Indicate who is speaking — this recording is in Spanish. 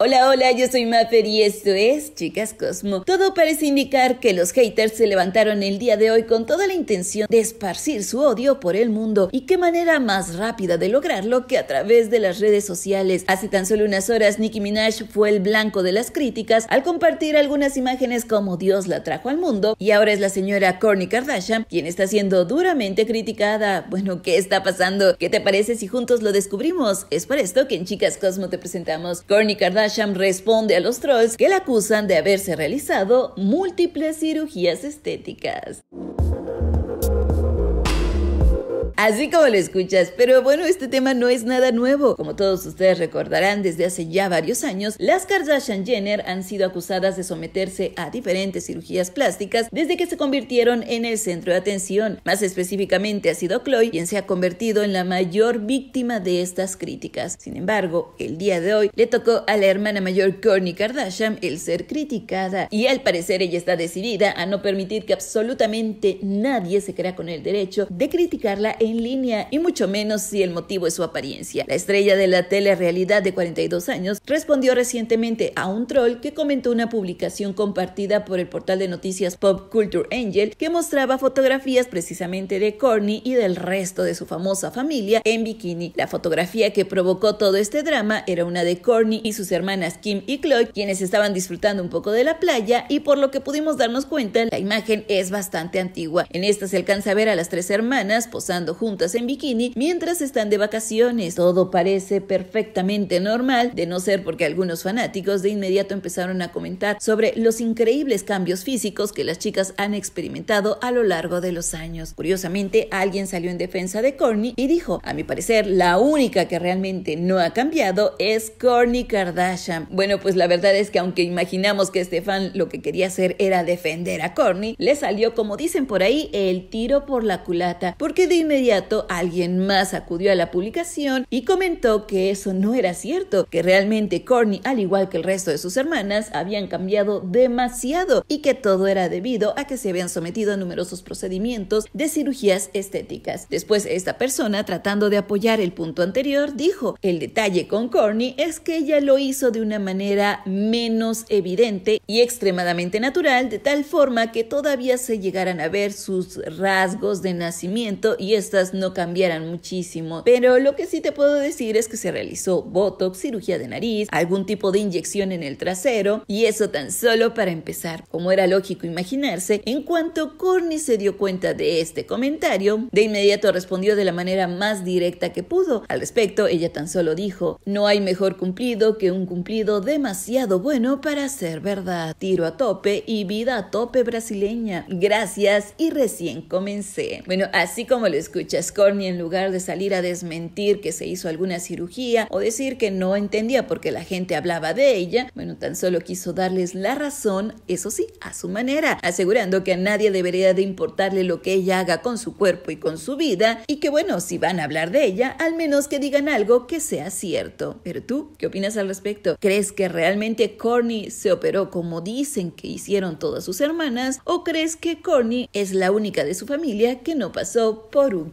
Speaker 1: Hola, hola, yo soy Maffer y esto es Chicas Cosmo. Todo parece indicar que los haters se levantaron el día de hoy con toda la intención de esparcir su odio por el mundo y qué manera más rápida de lograrlo que a través de las redes sociales. Hace tan solo unas horas Nicki Minaj fue el blanco de las críticas al compartir algunas imágenes como Dios la trajo al mundo y ahora es la señora Kourtney Kardashian quien está siendo duramente criticada. Bueno, ¿qué está pasando? ¿Qué te parece si juntos lo descubrimos? Es por esto que en Chicas Cosmo te presentamos Kourtney Kardashian Asham responde a los trolls que la acusan de haberse realizado múltiples cirugías estéticas así como lo escuchas. Pero bueno, este tema no es nada nuevo. Como todos ustedes recordarán, desde hace ya varios años, las Kardashian Jenner han sido acusadas de someterse a diferentes cirugías plásticas desde que se convirtieron en el centro de atención. Más específicamente ha sido Chloe quien se ha convertido en la mayor víctima de estas críticas. Sin embargo, el día de hoy le tocó a la hermana mayor Kourtney Kardashian el ser criticada y al parecer ella está decidida a no permitir que absolutamente nadie se crea con el derecho de criticarla en línea y mucho menos si el motivo es su apariencia. La estrella de la telerrealidad de 42 años respondió recientemente a un troll que comentó una publicación compartida por el portal de noticias Pop Culture Angel que mostraba fotografías precisamente de Courtney y del resto de su famosa familia en bikini. La fotografía que provocó todo este drama era una de Kourtney y sus hermanas Kim y Chloe, quienes estaban disfrutando un poco de la playa y por lo que pudimos darnos cuenta, la imagen es bastante antigua. En esta se alcanza a ver a las tres hermanas posando juntas en bikini mientras están de vacaciones. Todo parece perfectamente normal, de no ser porque algunos fanáticos de inmediato empezaron a comentar sobre los increíbles cambios físicos que las chicas han experimentado a lo largo de los años. Curiosamente, alguien salió en defensa de Corny y dijo, a mi parecer, la única que realmente no ha cambiado es Corny Kardashian. Bueno, pues la verdad es que aunque imaginamos que Stefan lo que quería hacer era defender a Corny, le salió, como dicen por ahí, el tiro por la culata, porque de inmediato alguien más acudió a la publicación y comentó que eso no era cierto, que realmente Corny, al igual que el resto de sus hermanas, habían cambiado demasiado y que todo era debido a que se habían sometido a numerosos procedimientos de cirugías estéticas. Después esta persona, tratando de apoyar el punto anterior, dijo, el detalle con Corny es que ella lo hizo de una manera menos evidente y extremadamente natural, de tal forma que todavía se llegaran a ver sus rasgos de nacimiento y esta no cambiaran muchísimo, pero lo que sí te puedo decir es que se realizó botox, cirugía de nariz, algún tipo de inyección en el trasero, y eso tan solo para empezar. Como era lógico imaginarse, en cuanto Corny se dio cuenta de este comentario, de inmediato respondió de la manera más directa que pudo. Al respecto, ella tan solo dijo, no hay mejor cumplido que un cumplido demasiado bueno para ser verdad. Tiro a tope y vida a tope brasileña. Gracias y recién comencé. Bueno, así como lo escuché, Berlusconi en lugar de salir a desmentir que se hizo alguna cirugía o decir que no entendía porque la gente hablaba de ella, bueno, tan solo quiso darles la razón, eso sí, a su manera, asegurando que a nadie debería de importarle lo que ella haga con su cuerpo y con su vida y que bueno, si van a hablar de ella, al menos que digan algo que sea cierto. Pero tú, ¿qué opinas al respecto? ¿Crees que realmente Corny se operó como dicen que hicieron todas sus hermanas o crees que Corny es la única de su familia que no pasó por un